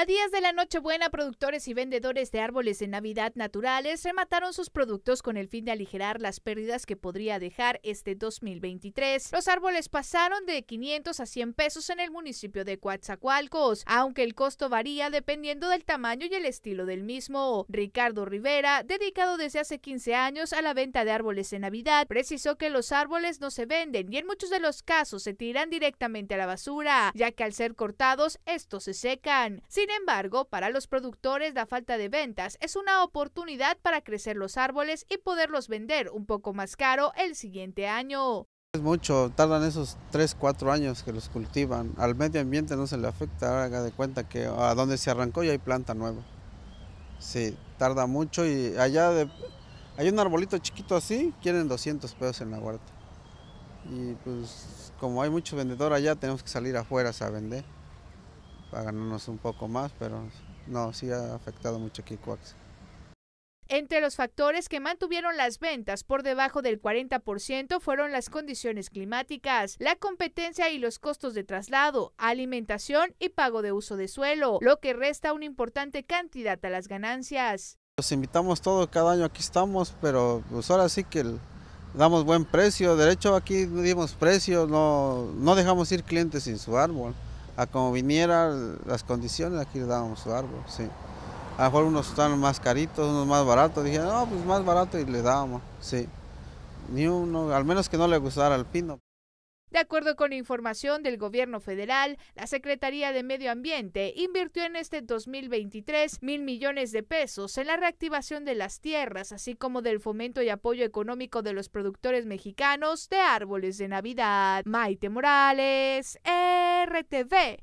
A días de la Nochebuena, productores y vendedores de árboles de Navidad naturales remataron sus productos con el fin de aligerar las pérdidas que podría dejar este 2023. Los árboles pasaron de 500 a 100 pesos en el municipio de Coatzacoalcos, aunque el costo varía dependiendo del tamaño y el estilo del mismo. Ricardo Rivera, dedicado desde hace 15 años a la venta de árboles de Navidad, precisó que los árboles no se venden y en muchos de los casos se tiran directamente a la basura, ya que al ser cortados estos se secan. Sin sin embargo, para los productores la falta de ventas es una oportunidad para crecer los árboles y poderlos vender un poco más caro el siguiente año. Es mucho, tardan esos 3, 4 años que los cultivan. Al medio ambiente no se le afecta, haga de cuenta que a ah, donde se arrancó ya hay planta nueva. Sí, tarda mucho y allá de, hay un arbolito chiquito así, quieren 200 pesos en la huerta. Y pues como hay muchos vendedores allá, tenemos que salir afuera a vender para ganarnos un poco más, pero no, sí ha afectado mucho aquí Coax. Entre los factores que mantuvieron las ventas por debajo del 40% fueron las condiciones climáticas, la competencia y los costos de traslado, alimentación y pago de uso de suelo, lo que resta una importante cantidad a las ganancias. Los invitamos todos, cada año aquí estamos, pero pues, ahora sí que damos buen precio, de hecho aquí dimos precio, no, no dejamos ir clientes sin su árbol a como viniera las condiciones, aquí le dábamos su árbol, sí. A lo mejor unos están más caritos, unos más baratos, dije, no, pues más barato y le dábamos, sí. Ni uno, al menos que no le gustara al pino. De acuerdo con información del gobierno federal, la Secretaría de Medio Ambiente invirtió en este 2023 mil millones de pesos en la reactivación de las tierras, así como del fomento y apoyo económico de los productores mexicanos de árboles de Navidad. Maite Morales, RTV.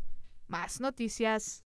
Más noticias.